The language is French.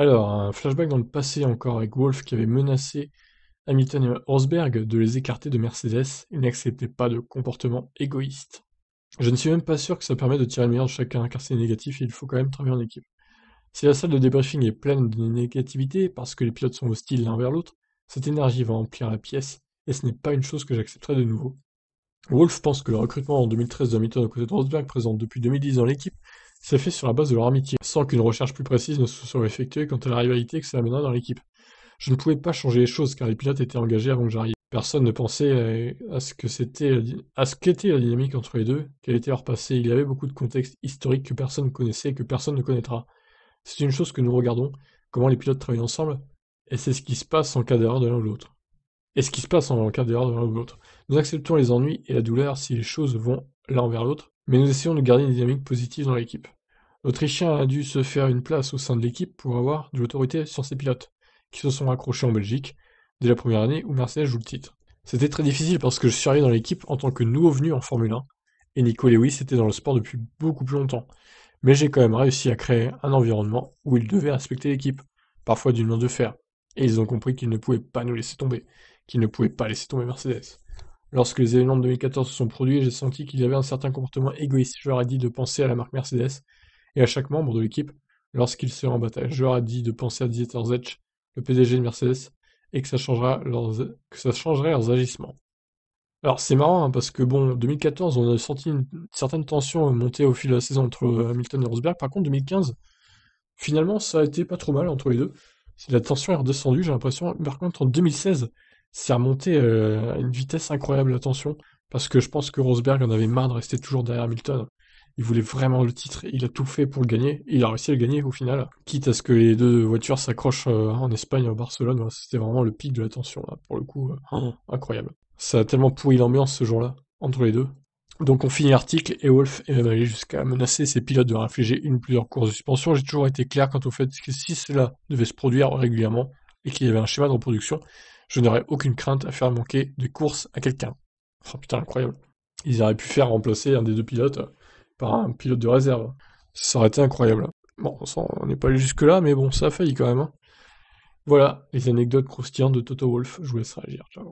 Alors, un flashback dans le passé encore avec Wolf qui avait menacé Hamilton et Rosberg de les écarter de Mercedes. Il n'acceptait pas de comportement égoïste. Je ne suis même pas sûr que ça permet de tirer le meilleur de chacun car c'est négatif et il faut quand même travailler en équipe. Si la salle de débriefing est pleine de négativité parce que les pilotes sont hostiles l'un vers l'autre, cette énergie va remplir la pièce et ce n'est pas une chose que j'accepterai de nouveau. Wolf pense que le recrutement en 2013 de Hamilton aux de Rosberg présente depuis 2010 dans l'équipe c'est fait sur la base de leur amitié, sans qu'une recherche plus précise ne se soit effectuée quant à la rivalité que cela amena dans l'équipe. Je ne pouvais pas changer les choses car les pilotes étaient engagés avant que j'arrive. Personne ne pensait euh, à ce que c'était, à ce qu'était la dynamique entre les deux, qu'elle était leur passé. Il y avait beaucoup de contextes historiques que personne ne connaissait et que personne ne connaîtra. C'est une chose que nous regardons, comment les pilotes travaillent ensemble, et c'est ce qui se passe en cas d'erreur de l'un ou l'autre. Et ce qui se passe en cas d'erreur de l'un ou l'autre. Nous acceptons les ennuis et la douleur si les choses vont l'un vers l'autre, mais nous essayons de garder une dynamique positive dans l'équipe. L'Autrichien a dû se faire une place au sein de l'équipe pour avoir de l'autorité sur ses pilotes, qui se sont accrochés en Belgique dès la première année où Mercedes joue le titre. C'était très difficile parce que je suis dans l'équipe en tant que nouveau venu en Formule 1, et Nico Lewis était dans le sport depuis beaucoup plus longtemps. Mais j'ai quand même réussi à créer un environnement où ils devaient respecter l'équipe, parfois d'une main de fer, et ils ont compris qu'ils ne pouvaient pas nous laisser tomber, qu'ils ne pouvaient pas laisser tomber Mercedes. Lorsque les événements de 2014 se sont produits, j'ai senti qu'il y avait un certain comportement égoïste. Je leur ai dit de penser à la marque Mercedes et à chaque membre de l'équipe lorsqu'ils seraient en bataille. Je leur ai dit de penser à Dieter Zetsch, le PDG de Mercedes, et que ça, changera que ça changerait leurs agissements. Alors c'est marrant hein, parce que bon, 2014, on a senti une certaine tension monter au fil de la saison entre euh, Hamilton et Rosberg. Par contre, 2015, finalement, ça a été pas trop mal entre les deux. La tension est redescendue, j'ai l'impression. Par contre, en 2016, c'est remonté euh, à une vitesse incroyable la parce que je pense que Rosberg en avait marre de rester toujours derrière Hamilton. Il voulait vraiment le titre, il a tout fait pour le gagner, et il a réussi à le gagner au final, quitte à ce que les deux voitures s'accrochent euh, en Espagne, en Barcelone, c'était vraiment le pic de la tension, là, pour le coup, euh, mmh. incroyable. Ça a tellement pourri l'ambiance ce jour-là, entre les deux. Donc on finit l'article et Wolf est même allé jusqu'à menacer ses pilotes de réfléchir une ou plusieurs courses de suspension. J'ai toujours été clair quant au fait que si cela devait se produire régulièrement et qu'il y avait un schéma de reproduction, je n'aurais aucune crainte à faire manquer de courses à quelqu'un. Oh putain, incroyable. Ils auraient pu faire remplacer un des deux pilotes euh, par un pilote de réserve. Ça aurait été incroyable. Bon, on n'est pas allé jusque-là, mais bon, ça a failli quand même. Hein. Voilà les anecdotes croustillantes de Toto Wolf. Je vous laisse réagir.